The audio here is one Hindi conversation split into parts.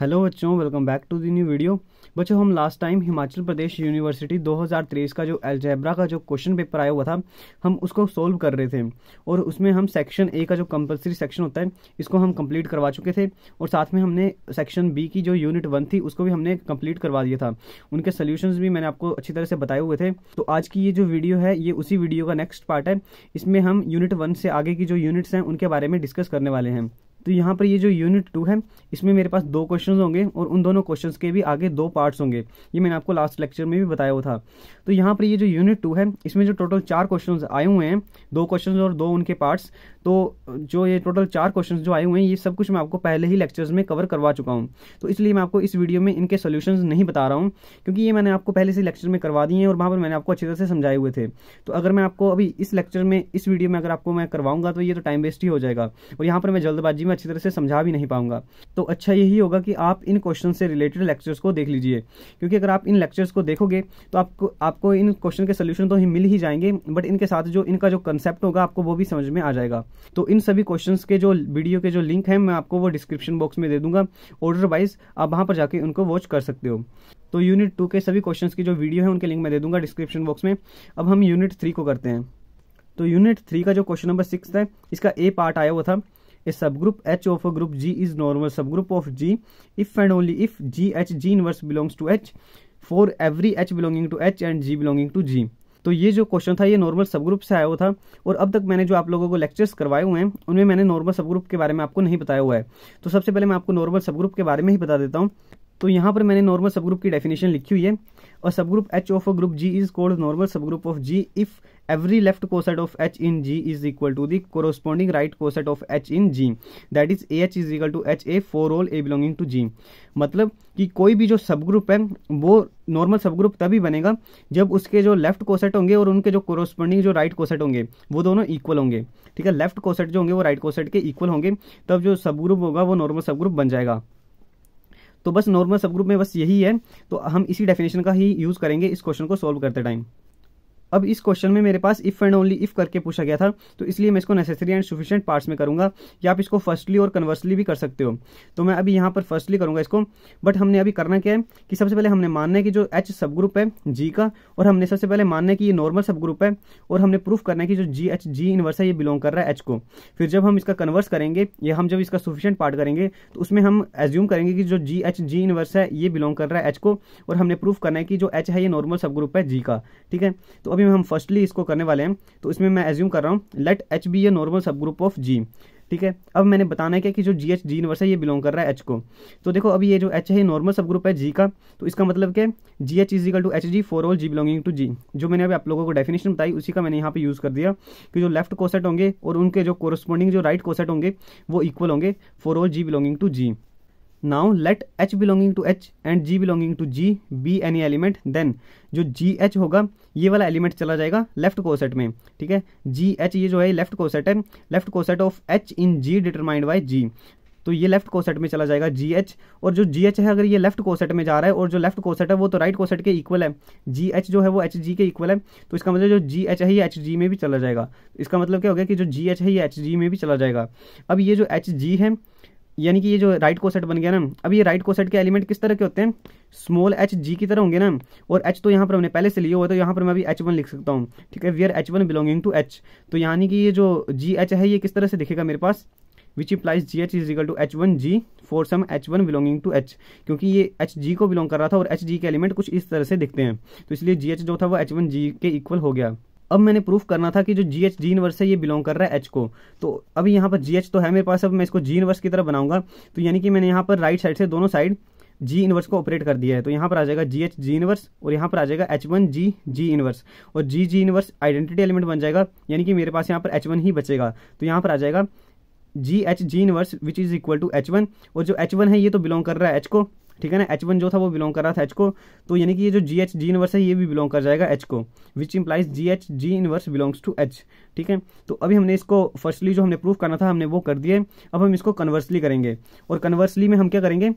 हेलो बच्चों welcome back to the new video बच्चों हम last time Himachal Pradesh university 2023 का जो एल्जैब्रा का जो क्वेश्चन पेपर आया हुआ था हम उसको सोल्व कर रहे थे और उसमें हम सेक्शन ए का जो कंपलसरी सेक्शन होता है इसको हम कंप्लीट करवा चुके थे और साथ में हमने सेक्शन बी की जो यूनिट वन थी उसको भी हमने कम्प्लीट करवा दिया था उनके सोल्यूशन भी मैंने आपको अच्छी तरह से बताए हुए थे तो आज की ये जो वीडियो है ये उसी वीडियो का नेक्स्ट पार्ट है इसमें हम यूनिट वन से आगे की जो यूनिट्स हैं उनके बारे में डिस्कस करने वाले हैं तो यहाँ पर ये जो यूनिट टू है इसमें मेरे पास दो क्वेश्चन होंगे और उन दोनों क्वेश्चन के भी आगे दो पार्ट्स होंगे ये मैंने आपको लास्ट लेक्चर में भी बताया हुआ था तो यहाँ पर ये जो यूनिट टू है इसमें जो टोटल चार क्वेश्चन आए हुए हैं दो क्वेश्चन और दो उनके पार्ट्स तो जो ये टोटल चार क्वेश्चन जो आए हुए हैं ये सब कुछ मैं आपको पहले ही लेक्चर्स में कवर करवा चुका हूँ तो इसलिए मैं आपको इस वीडियो में इनके सोल्यूशन नहीं बता रहा हूँ क्योंकि ये मैंने आपको पहले से लेक्चर में करवा दिए हैं और वहाँ पर मैंने आपको अच्छी तरह से समझाए हुए थे तो अगर मैं आपको अभी इस लेक्चर में इस वीडियो में अगर आपको मैं करवाऊंगा तो ये तो टाइम वेस्ट ही हो जाएगा और यहाँ पर मैं जल्दबाजी मैं अच्छी तरह से समझा भी नहीं पाऊंगा तो अच्छा यही होगा कि आप इन क्वेश्चन से रिलेटेड लेक्चर्स को देख लीजिए क्योंकि अगर आप इन लेक्चर्स को देखोगे तो आपको आपको इन क्वेश्चन के सोल्यूशन तो ही मिल ही जाएंगे बट इनके साथ जो इनका जो कंसेप्ट होगा आपको वो भी समझ में आ जाएगा तो इन सभी क्वेश्चन के जो वीडियो के जो लिंक है मैं आपको वो डिस्क्रिप्शन बॉक्स में दे दूंगा ऑर्डर वाइज आप वहाँ पर जाके उनको वॉच कर सकते हो तो यूनिट टू के सभी क्वेश्चंस की जो वीडियो है उनके लिंक मैं दे दूंगा डिस्क्रिप्शन बॉक्स में अब हम यूनिट थ्री को करते हैं तो यूनिट थ्री का जो क्वेश्चन नंबर सिक्स है इसका ए पार्ट आया हुआ था a subgroup H of a group G is normal subgroup of G if and only if G H G inverse belongs to H for every H belonging to H and G belonging to G तो ये जो क्वेश्चन था ये नॉर्मल सब ग्रुप से आया हुआ था और अब तक मैंने जो आप लोगों को लेक्चर्स करवाए हुए हैं उनमें मैंने नॉर्मल सब ग्रुप के बारे में आपको नहीं बताया हुआ है तो सबसे पहले मैं आपको नॉर्मल सब ग्रुप के बारे में ही बता देता हूँ तो यहाँ पर मैंने नॉर्मल सब ग्रुप की डेफिनेशन लिखी हुई है और subgroup H of a group G is called normal subgroup of G if left coset of H in G is equal to the corresponding right coset of H in G that is a H is equal to H a for all a belonging to G मतलब कि कोई भी जो सब ग्रुप है वो नॉर्मल सब ग्रुप तभी बनेगा जब उसके जो लेफ्ट कोसेट होंगे और उनके जो कोरोस्पॉन्डिंग जो राइट कोसेट होंगे वो दोनों इक्वल होंगे ठीक है लेफ्ट कोसेट जो होंगे वो राइट कोसेट के इक्वल होंगे तब जो सब ग्रुप होगा वो नॉर्मल सब ग्रुप बन जाएगा तो बस नॉर्मल सब ग्रुप में बस यही है तो हम इसी डेफिनेशन का ही यूज़ करेंगे इस क्वेश्चन को सॉल्व करते टाइम अब इस क्वेश्चन में मेरे पास इफ एंड ओनली इफ करके पूछा गया था तो इसलिए मैं इसको नेसेसरी एंड सुफिशियंट पार्ट्स में करूंगा या आप इसको फर्स्टली और कन्वर्सली भी कर सकते हो तो मैं अभी यहाँ पर फर्स्टली करूंगा इसको बट हमने अभी करना क्या है कि सबसे पहले हमने मानना है कि जो एच सब ग्रुप है जी का और हमने सबसे पहले मानना है कि ये नॉर्मल सब ग्रुप है और हमने प्रूफ करना है कि जो जी एच जी इनवर्स है ये बिलोंग कर रहा है एच को फिर जब हम इसका कन्वर्स करेंगे या हम जब इसका सुफिशियंट पार्ट करेंगे तो उसमें हम एज्यूम करेंगे कि जो जी एच जी इनवर्स है ये बिलोंग कर रहा है एच को और हमने प्रूफ करना है कि जो एच है ये नॉर्मल सब ग्रुप है जी का ठीक है तो अभी हम फर्स्टली इसको करने वाले हैं तो इसमें मैं एज्यूम कर रहा हूँ let H be a normal subgroup of G ठीक है अब मैंने बताना है क्या कि जो जी एच जी यूनिवर्स है ये बिलोंग कर रहा है एच को तो देखो अभी ये जो एच है नॉर्मल सब ग्रुप है जी का तो इसका मतलब क्या G H is equal to H G for all G belonging to G जो मैंने अभी आप लोगों को डेफिनेशन बताई उसी का मैंने यहाँ पे यूज़ कर दिया कि जो लेफ्ट कोसेट होंगे और उनके जो कोरस्पॉन्डिंग जो राइट कोसेट होंगे वो इक्वल होंगे for all G belonging to G now let H belonging to H and G belonging to G be any element then जो जी एच होगा ये वाला एलिमेंट चला जाएगा लेफ्ट कोसेट में ठीक है जी एच ये जो है लेफ्ट कोसेट है left coset of H in G determined by G तो ये लेफ्ट कोसेट में चला जाएगा जी एच और जो जी एच है अगर ये लेफ्ट कोसेट में जा रहा है और जो लेफ्ट कोसेट है वो तो राइट कोसेट के इक्वल है जी एच जो है वो एच जी के इक्वल है तो इसका मतलब जो जी एच है ये एच जी में भी चला जाएगा इसका मतलब क्या हो गया कि जो जी एच है ये एच जी में भी चला जाएगा अब ये जो एच जी है यानी कि ये जो राइट कोसेट बन गया ना अब ये राइट कोसेट के एलिमेंट किस तरह के होते हैं स्मॉल एच जी की तरह होंगे ना और एच तो यहाँ पर हमने पहले से लिए हुआ तो यहाँ पर मैं अभी एच वन लिख सकता हूँ ठीक है where H one belonging to H तो यानी कि ये जो जी एच है ये किस तरह से दिखेगा मेरे पास which implies G H is equal to H one G for some H one belonging to H क्योंकि ये एच जी को बिलोंग कर रहा था और एच जी के एलिमेंट कुछ इस तरह से दिखते हैं तो इसलिए जी एच जो था वो एच वन जी के इक्वल हो गया अब मैंने प्रूफ करना था कि जो जी एच जी इनवर्स है ये बिलोंग कर रहा है एच को तो अभी यहाँ पर जी एच तो है मेरे पास अब मैं इसको जी इनवर्स की तरह बनाऊंगा तो यानी कि मैंने यहाँ पर राइट साइड से दोनों साइड जी इनवर्स को ऑपरेट कर दिया है तो यहाँ पर आ जाएगा जी एच जी इनवर्स और यहाँ पर आ जाएगा H one G G inverse और G G inverse identity element बन जाएगा यानी कि मेरे पास यहाँ पर एच वन ही बचेगा तो यहाँ पर आ जाएगा G H G inverse which is equal to H one और जो एच वन है ये तो बिलोंग कर रहा है एच को ठीक है ना एच वन जो था वो बिलोंग कर रहा था एच को तो यानी कि ये जो जी एच जी इनवर्स है ये भी बिलोंग कर जाएगा एच को which implies G H G inverse belongs to H ठीक है तो अभी हमने इसको फर्स्टली जो हमने प्रूफ करना था हमने वो कर दिए अब हम इसको कन्वर्सली करेंगे और कन्वर्सली में हम क्या करेंगे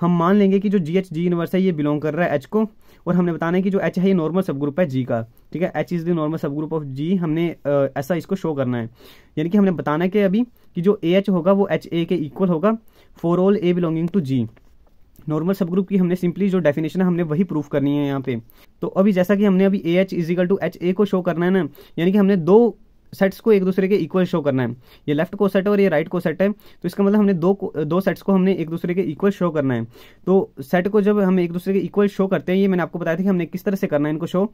हम मान लेंगे कि जो जी एच जी इनवर्स है ये बिलोंग कर रहा है एच को और हमने बताना है कि जो एच है ये नॉर्मल सब ग्रुप है जी का ठीक है H is the normal subgroup of G हमने ऐसा इसको शो करना है यानी कि हमने बताना है कि अभी कि जो ए एच होगा वो एच ए के इक्वल होगा for all a belonging to G normal subgroup की हमने सिंपली जो डेफिनेशन है हमने वही प्रूफ करनी है यहाँ पे तो अभी जैसा कि हमने अभी a H is equal to H a को शो करना है ना यानी कि हमने दो सेट्स को एक दूसरे के इक्वल शो करना है ये लेफ्ट को सेट है और ये राइट को सेट है तो इसका मतलब हमने दो दो सेट्स को हमने एक दूसरे के इक्वल शो करना है तो सेट को जब हम एक दूसरे के इक्वल शो करते हैं ये मैंने आपको बताया था कि हमने किस तरह से करना है इनको शो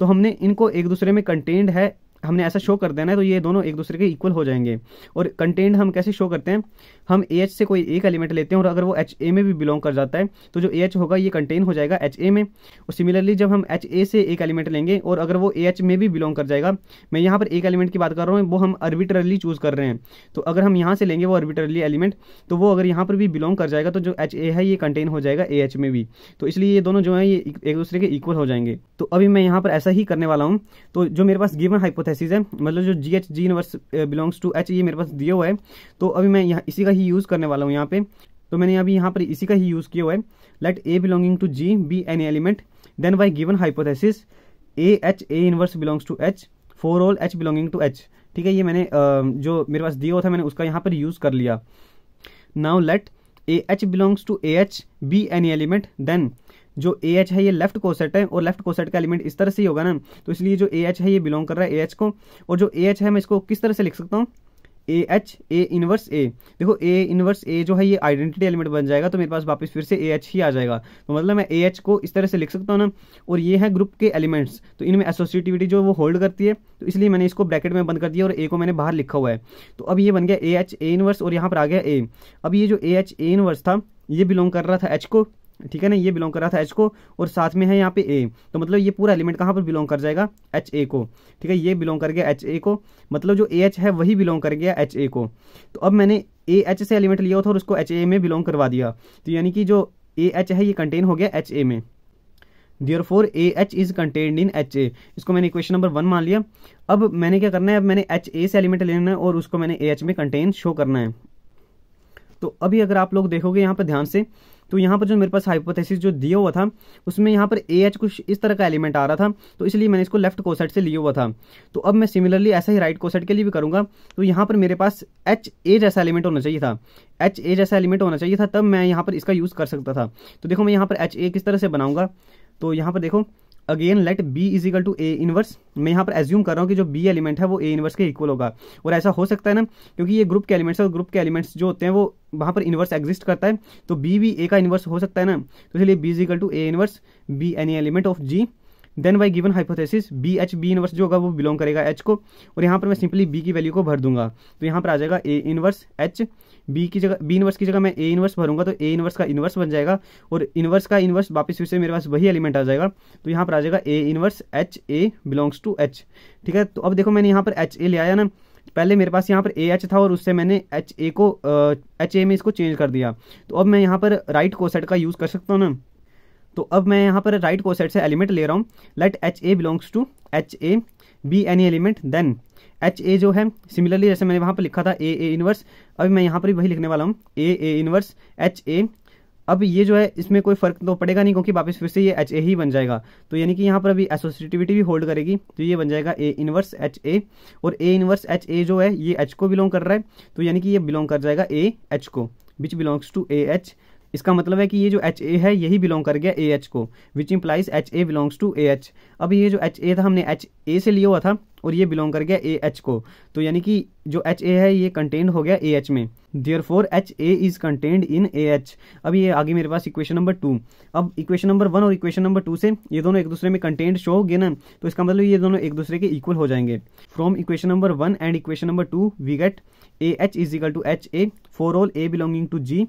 तो हमने इनको एक दूसरे में कंटेंड है हमने ऐसा शो कर देना है तो ये दोनों एक दूसरे के इक्वल हो जाएंगे और कंटेंट हम कैसे शो करते हैं हम ए एच से कोई एक एलिमेंट लेते हैं और अगर वो एच ए में भी बिलोंग कर जाता है तो जो ए एच होगा ये कंटेन हो जाएगा एच ए में और सिमिलरली जब हम एच ए से एक एलिमेंट लेंगे और अगर वो ए एच में भी बिलोंग कर जाएगा मैं यहाँ पर एक एलिमेंट की बात कर रहा हूँ वो हम अर्बिटरली चूज़ कर रहे हैं तो अगर हम यहाँ से लेंगे वो अर्बिटरली एलिमेंट तो वो अगर यहाँ पर भी बिलोंग कर जाएगा तो जो एच ए है ये कंटेन हो जाएगा ए एच में भी तो इसलिए ये दोनों जो है ये एक दूसरे के इक्वल हो जाएंगे तो अभी मैं यहाँ पर ऐसा ही करने वाला हूँ तो जो मेरे पास गिवन हाइपोथेसिस हाइपोथेसिस है मतलब जो G H G inverse belongs to H ये मेरे पास दिया हुआ है तो अभी मैं यहाँ इसी का ही यूज़ करने वाला हूँ यहाँ पे तो मैंने अभी यहाँ पर इसी का ही यूज़ किया हुआ है let a belonging to G be any element then by given hypothesis a H a inverse belongs to H for all H belonging to H ठीक है ये मैंने uh, जो मेरे पास दिया हुआ था मैंने उसका यहाँ पर यूज़ कर लिया now let a H belongs to a H be any element then जो ए एच है ये लेफ्ट कोसेट है और लेफ्ट कोसेट का एलिमेंट इस तरह से ही होगा ना तो इसलिए जो ए एच है ये बिलोंग कर रहा है ए एच को और जो ए एच है मैं इसको किस तरह से लिख सकता हूँ ए एच ए इनवर्स ए देखो ए इनवर्स ए जो है ये आइडेंटिटी एलिमेंट बन जाएगा तो मेरे पास वापस फिर से ए एच ही आ जाएगा तो मतलब मैं ए एच को इस तरह से लिख सकता हूँ ना और ये है ग्रुप के एलिमेंट्स तो इनमें एसोसिएटिविटी जो वो होल्ड करती है तो इसलिए मैंने इसको ब्रैकेट में बंद कर दिया और ए को मैंने बाहर लिखा हुआ है तो अब ये बन गया ए एच ए इनवर्स और यहाँ पर आ गया ए अब ये जो ए एच ए इनवर्स था ये बिलोंग कर रहा था एच को ठीक है ना ये बिलोंग कर रहा था एच को और साथ में है यहाँ पे ए तो मतलब ये पूरा एलिमेंट कहाँ पर बिलोंग कर जाएगा एच ए को ठीक है ये बिलोंग कर गया एच ए को मतलब जो ए एच है वही बिलोंग कर गया एच ए को तो अब मैंने ए एच से एलिमेंट लिया था और उसको एच ए में बिलोंग करवा दिया तो यानी कि जो ए एच है ये कंटेन हो गया एच ए में therefore a H is contained in H a इसको मैंने क्वेश्चन नंबर वन मान लिया अब मैंने क्या करना है अब मैंने एच ए से एलिमेंट लेना है और उसको मैंने ए एच में कंटेन शो करना है तो अभी अगर आप लोग देखोगे यहाँ पर ध्यान से तो यहाँ पर जो मेरे पास हाइपोथेसिस जो दिया हुआ था उसमें यहाँ पर ए एच कुछ इस तरह का एलिमेंट आ रहा था तो इसलिए मैंने इसको लेफ्ट कोसेट से लिया हुआ था तो अब मैं सिमिलरली ऐसा ही राइट कोसेट के लिए भी करूँगा तो यहाँ पर मेरे पास एच ए जैसा एलिमेंट होना चाहिए था एच ए जैसा एलिमेंट होना चाहिए था तब मैं यहाँ पर इसका यूज़ कर सकता था तो देखो मैं यहाँ पर एच ए किस तरह से बनाऊँगा तो यहाँ पर देखो again let b is equal to a inverse मैं यहाँ पर एज्यूम कर रहा हूँ कि जो बी एलिमेंट है वो ए इनवर्स के इक्वल होगा और ऐसा हो सकता है ना क्योंकि ये ग्रुप के एलिमेंट्स और ग्रुप के एलिमेंट्स जो होते हैं वो वहाँ पर इनवर्स एग्जिस्ट करता है तो बी भी ए का इनवर्स हो सकता है ना तो इसलिए b is equal to a inverse b any element of G then by given hypothesis b H b inverse जो होगा वो बिलोंग करेगा एच को और यहाँ पर मैं सिंपली बी की वैल्यू को भर दूंगा तो यहाँ पर आ जाएगा ए इनवर्स एच बी की जगह बी इनवर्स की जगह मैं ए इनवर्स भरूंगा तो ए इनवर्स का इनवर्स बन जाएगा और इनवर्स का इनवर्स वापस फिर से मेरे पास वही एलिमेंट आ जाएगा तो यहाँ पर आ जाएगा a inverse H a belongs to H ठीक है तो अब देखो मैंने यहाँ पर एच ए ले आया ना पहले मेरे पास यहाँ पर ए एच था और उससे मैंने एच ए को एच ए में इसको चेंज कर दिया तो अब मैं यहाँ पर राइट कोसेट का यूज़ कर सकता हूँ ना तो अब मैं यहाँ पर राइट कोसेट से एलिमेंट ले रहा हूँ let H a belongs to H A be any element then H a जो है सिमिलरली जैसे मैंने वहां पर लिखा था ए ए इनवर्स अभी मैं यहाँ पर भी वही लिखने वाला हूँ ए ए इनवर्स एच ए अब ये जो है इसमें कोई फर्क तो पड़ेगा नहीं क्योंकि वापस फिर से ये एच ए ही बन जाएगा तो यानी कि यहाँ पर अभी एसोसिएटिविटी भी होल्ड करेगी तो ये बन जाएगा ए इनवर्स एच ए और ए इनवर्स एच ए जो है ये एच को बिलोंग कर रहा है तो यानी कि ये बिलोंग कर जाएगा ए एच को which belongs to a H इसका मतलब है कि ये जो एच ए है यही बिलोंग कर गया ए एच को which implies H a belongs to a H अब ये जो एच ए था हमने एच ए से लिया हुआ था और ये बिलोंग कर गया ए एच को तो यानी कि जो एच ए है ये कंटेंड हो गया ए एच में therefore H a is contained in a H अब ये आगे मेरे पास इक्वेशन नंबर टू अब इक्वेशन नंबर वन और इक्वेशन नंबर टू से ये दोनों एक दूसरे में कंटेंट शो हो गए ना तो इसका मतलब ये दोनों एक दूसरे के इक्वल हो जाएंगे from equation number one and equation number two we get a H is equal to H a for all a belonging to G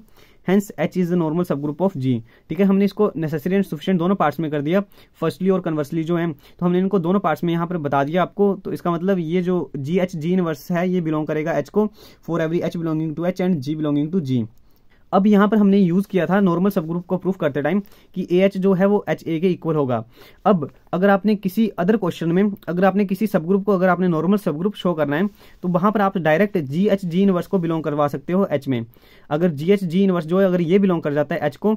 hence H is the normal subgroup of G ठीक है हमने इसको नेसेसरी एंड सफिशियंट दोनों पार्ट्स में कर दिया फर्स्टली और कन्वर्सली जो है तो हमने इनको दोनों पार्ट्स में यहाँ पर बता दिया आपको तो इसका मतलब ये जो जी एच जी इनवर्स है ये बिलोंग करेगा एच को for every H belonging to H and G belonging to G अब यहाँ पर हमने यूज़ किया था नॉर्मल सब ग्रुप को प्रूफ करते टाइम कि ए एच जो है वो एच ए के इक्वल होगा अब अगर आपने किसी अदर क्वेश्चन में अगर आपने किसी सब ग्रुप को अगर आपने नॉर्मल सब ग्रुप शो करना है तो वहां पर आप direct G H G inverse को बिलोंग करवा सकते हो एच में अगर जी एच जी इनवर्स जो है अगर ये बिलोंग कर जाता है एच को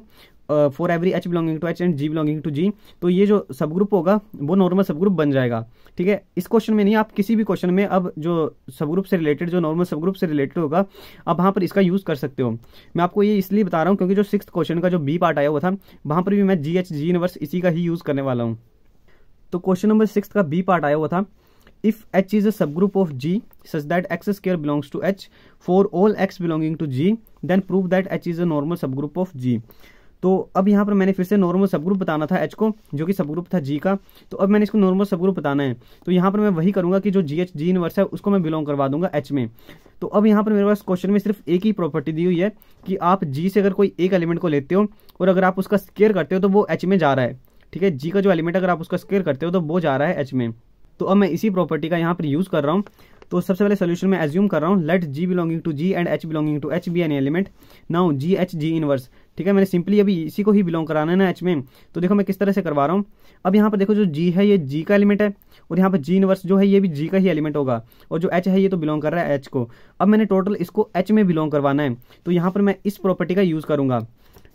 for every H belonging to H and G belonging to G तो ये जो सब ग्रुप होगा वो नॉर्मल सब ग्रुप बन जाएगा ठीक है इस क्वेश्चन में नहीं आप किसी भी क्वेश्चन में अब जो सब ग्रुप से रिलेटेड जो नॉर्मल सब ग्रुप से रिलेटेड होगा आप वहाँ पर इसका यूज़ कर सकते हो मैं आपको ये इसलिए बता रहा हूँ क्योंकि जो सिक्स क्वेश्चन का जो बी पार्ट आया हुआ था वहाँ पर भी मैं जी एच जी यूनिवर्स इसी का ही यूज़ करने वाला हूँ तो क्वेश्चन नंबर सिक्स का बी पार्ट आया हुआ था if h is a subgroup of g such that x square belongs to h for all x belonging to g then prove that h is a normal subgroup of g तो अब यहाँ पर मैंने फिर से नॉर्मल सब ग्रुप बताना था एच को जो कि सब ग्रुप था जी का तो अब मैंने इसको नॉर्मल सब ग्रुप बताना है तो यहाँ पर मैं वही करूँगा कि जो जी एच जी इनवर्स है उसको मैं बिलोंग करवा दूंगा एच में तो अब यहाँ पर मेरे पास क्वेश्चन में सिर्फ एक ही प्रॉपर्टी दी हुई है कि आप जी से अगर कोई एक एलिमेंट को लेते हो और अगर आप उसका स्केयर करते हो तो वो एच में जा रहा है ठीक है जी का जो एलिमेंट अगर आप उसका स्केयर करते हो तो वो जा रहा है एच में तो अब मैं इसी प्रॉपर्टी का यहाँ पर यूज़ कर रहा हूँ तो सबसे पहले सोल्यूशन में एज्यूम कर रहा हूँ let G belonging to G and H belonging to H be an element now G H G inverse ठीक है मैंने सिंपली अभी इसी को ही बिलोंग कराना है ना एच में तो देखो मैं किस तरह से करवा रहा हूँ अब यहाँ पर देखो जो जी है ये जी का एलिमेंट है और यहाँ पर जी इनवर्स जो है ये भी जी का ही एलिमेंट होगा और जो एच है ये तो बिलोंग कर रहा है एच को अब मैंने टोटल इसको एच में बिलोंग करवाना है तो यहाँ पर मैं इस प्रॉपर्टी का यूज़ करूँगा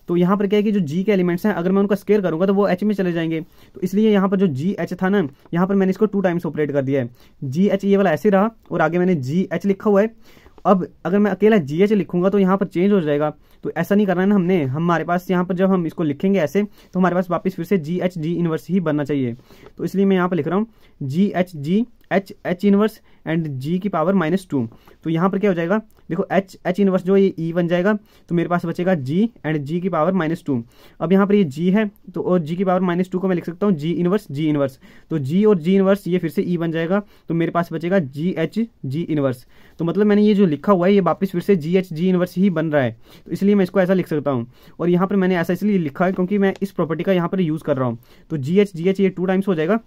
तो यहाँ पर क्या है कि जो जी के एलिमेंट्स हैं अगर मैं उनका स्केयर करूँगा तो वो एच में चले जाएंगे तो इसलिए यहाँ पर जो जी एच था ना यहाँ पर मैंने इसको टू टाइम्स ऑपरेट कर दिया है जी एच ये वाला ऐसे रहा और आगे मैंने जी एच लिखा हुआ है अब अगर मैं अकेला जी एच लिखूंगा तो यहाँ पर चेंज हो जाएगा तो ऐसा नहीं करना है ना हमने हमारे पास यहाँ पर जब हम इसको लिखेंगे ऐसे तो हमारे पास वापस फिर से जी एच जी इनवर्स ही बनना चाहिए तो इसलिए मैं यहाँ पर लिख रहा हूँ G H G H H inverse and G की पावर माइनस टू तो यहाँ पर क्या हो जाएगा देखो एच एच इनवर्स जो ये ई e बन जाएगा तो मेरे पास बचेगा जी एंड जी की पावर माइनस टू अब यहाँ पर ये जी है तो और जी की पावर माइनस टू को मैं लिख सकता हूँ जी इनवर्स जी इनवर्स तो जी और जी इनवर्स ये फिर से ई e बन जाएगा तो मेरे पास बचेगा जी एच जी इनवर्स तो मतलब मैंने ये जो लिखा हुआ है ये वापस फिर से जी एच जी इनवर्स ही बन रहा है तो इसलिए मैं इसको ऐसा लिख सकता हूँ और यहाँ पर मैंने ऐसा इसलिए लिखा है क्योंकि मैं इस प्रॉपर्टी का यहाँ पर यूज़ कर रहा हूँ तो जी एच जी एच ये टू टाइम्स हो जाएगा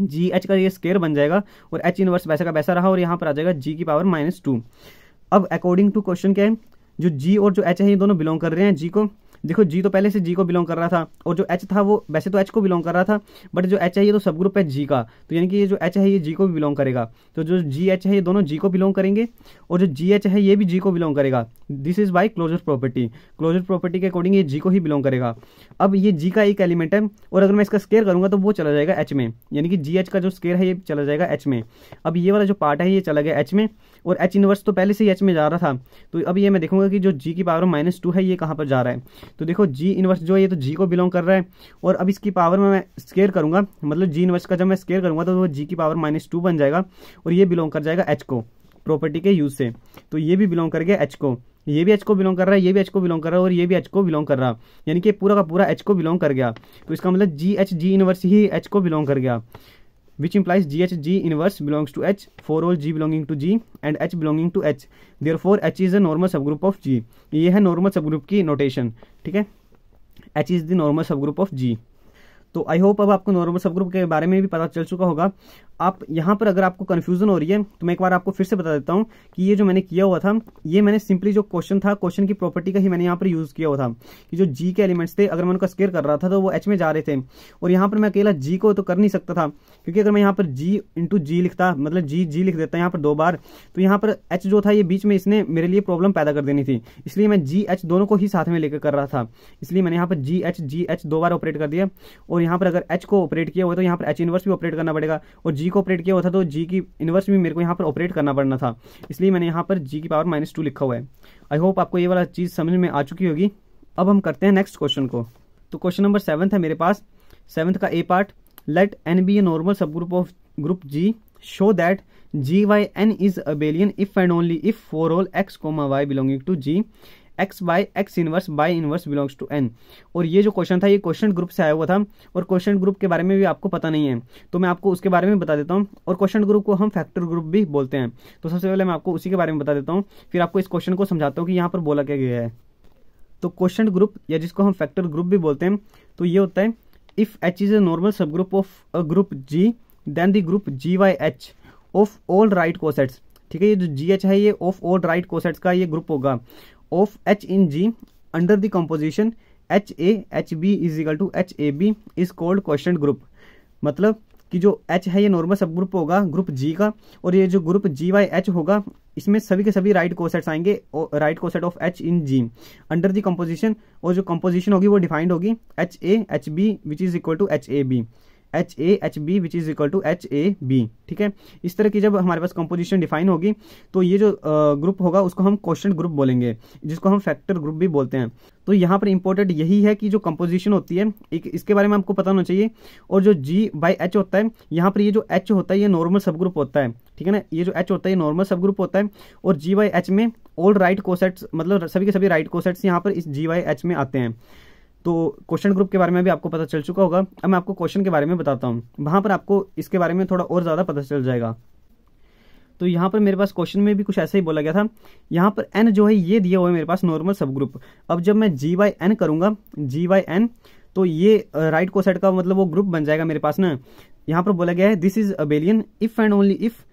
जी एच का ये स्केयर बन जाएगा और एच इनवर्स वैसे का वैसा रहा और यहाँ पर आ जाएगा जी की पावर माइनस टू अब अकॉर्डिंग टू क्वेश्चन क्या है जो जी और जो एच है ये दोनों बिलोंग कर रहे हैं जी को देखो जी तो पहले से जी को बिलोंग कर रहा था और जो एच था वो वैसे तो एच को बिलोंग कर रहा था बट जो एच है ये तो सब ग्रुप है जी का तो यानी कि ये जो एच है ये जी को भी बिलोंग करेगा तो जो जी एच है ये दोनों जी को बिलोंग करेंगे और जो जी एच है ये भी जी को बिलोंग करेगा this is by closure property closure property के अकॉर्डिंग ये जी को ही बिलोंग करेगा अब ये जी का एक एलिमेंट है और अगर मैं इसका स्केयर करूंगा तो वो चला जाएगा एच में यानी कि जी एच का जो स्केयर है ये चला जाएगा एच में अब ये वाला जो पार्ट है ये चला गया एच में और एच इनवर्स तो पहले से ही एच में जा रहा था तो अब ये मैं देखूंगा कि जो जी की पावर माइनस टू है ये कहाँ पर जा रहा है तो देखो जी इनवर्स जो है ये तो जी को बिलोंग कर रहा है और अब इसकी पावर में मैं स्केयर करूंगा मतलब जी इनवर्स का जब मैं स्केयर करूँगा तो वो जी की पावर माइनस टू बन जाएगा और ये बिलोंग कर जाएगा एच को प्रॉपर्टी के यूज से तो ये भी बिलोंग कर गया एच को ये भी एच को बिलोंग कर रहा है ये भी एच को बिलोंग कर रहा है और ये भी एच को बिलोंग कर रहा है यानी कि पूरा का पूरा एच को बिलोंग कर गया तो इसका मतलब जी एच जी इनवर्स ही एच को बिलोंग कर गया which implies GH G inverse belongs to H for all G belonging to G and H belonging to H. Therefore H is a normal subgroup of G. ये है normal subgroup की notation. ठीक है H is the normal subgroup of G. तो आई होप अब आपको नॉर्मल सब ग्रुप के बारे में भी पता चल चुका होगा आप यहाँ पर अगर आपको कन्फ्यूजन हो रही है तो मैं एक बार आपको फिर से बता देता हूँ कि ये जो मैंने किया हुआ था ये मैंने सिंपली जो क्वेश्चन था क्वेश्चन की प्रॉपर्टी का ही मैंने यहाँ पर यूज़ किया हुआ था कि जो जी के एलिमेंट्स थे अगर मैं उनका स्केयर कर रहा था तो वो एच में जा रहे थे और यहाँ पर मैं अकेला जी को तो कर नहीं सकता था क्योंकि अगर मैं यहाँ पर जी इंटू जी लिखता मतलब जी जी लिख देता यहाँ पर दो बार तो यहाँ पर एच जो था ये बीच में इसने मेरे लिए प्रॉब्लम पैदा कर देनी थी इसलिए मैं जी एच दोनों को ही साथ में लेकर कर रहा था इसलिए मैंने यहाँ पर जी एच जी एच दो बार ऑपरेट कर दिया और यहाँ पर अगर एच को ऑपरेट किया हुआ तो यहाँ पर एच इनवर्स भी ऑपरेट करना पड़ेगा और जी जी को ऑपरेट किया हुआ था तो जी की इनवर्स भी मेरे को यहाँ पर ऑपरेट करना पड़ना था इसलिए मैंने यहाँ पर जी की पावर माइनस टू लिखा हुआ है आई होप आपको ये वाला चीज़ समझ में आ चुकी होगी अब हम करते हैं नेक्स्ट क्वेश्चन को तो क्वेश्चन नंबर सेवन्थ है मेरे पास सेवन्थ का A part let N be a normal subgroup of group G show that G by N is abelian if and only if for all X comma Y belonging to G X Y X inverse Y inverse belongs to N और ये जो क्वेश्चन था ये क्वेश्चन ग्रुप से आया हुआ था और क्वेश्चन ग्रुप के बारे में भी आपको पता नहीं है तो मैं आपको उसके बारे में बता देता हूँ और क्वेश्चन ग्रुप को हम फैक्टर ग्रुप भी बोलते हैं तो सबसे पहले मैं आपको उसी के बारे में बता देता हूँ फिर आपको इस क्वेश्चन को समझाता हूँ कि यहाँ पर बोला क्या गया है तो क्वेश्चन ग्रुप या जिसको हम फैक्टर ग्रुप भी बोलते हैं तो ये होता है if H is a normal subgroup of a group G then the group G by H of all right cosets ठीक है ये जो जी एच है ये ऑफ ऑल राइट कोसेट्स का ये ग्रुप होगा of H in G under the composition H A H B is equal to H A B is called quotient group मतलब कि जो एच है ये नॉर्मल सब ग्रुप होगा ग्रुप जी का और ये जो ग्रुप जी वाई एच होगा इसमें सभी के सभी राइट कोसेट्स आएंगे right coset of H in G under the composition और जो कंपोजिशन होगी वो डिफाइंड होगी H A H B which is equal to H A B H A H B which is equal to H A B ठीक है इस तरह की जब हमारे पास कंपोजिशन डिफाइन होगी तो ये जो ग्रुप होगा उसको हम क्वेश्चन ग्रुप बोलेंगे जिसको हम फैक्टर ग्रुप भी बोलते हैं तो यहाँ पर इंपॉर्टेंट यही है कि जो कंपोजिशन होती है एक इसके बारे में आपको पता होना चाहिए और जो जी बाई एच होता है यहाँ पर ये जो एच होता है ये नॉर्मल सब ग्रुप होता है ठीक है ना ये जो एच होता है ये नॉर्मल सब ग्रुप होता है और जी बाई एच में ऑल राइट कोसेट्स मतलब सभी के सभी राइट कोसेट्स यहाँ पर इस जी वाई एच में आते हैं तो क्वेश्चन ग्रुप के बारे में भी आपको पता चल चुका होगा अब मैं आपको क्वेश्चन के बारे में बताता हूँ वहाँ पर आपको इसके बारे में थोड़ा और ज़्यादा पता चल जाएगा तो यहाँ पर मेरे पास क्वेश्चन में भी कुछ ऐसा ही बोला गया था यहाँ पर एन जो है ये दिया हुआ है मेरे पास नॉर्मल सब ग्रुप अब जब मैं जी बाई एन करूँगा जी बाई एन तो ये राइट साइड का मतलब वो ग्रुप बन जाएगा मेरे पास ना यहाँ पर बोला गया है this is abelian if and only if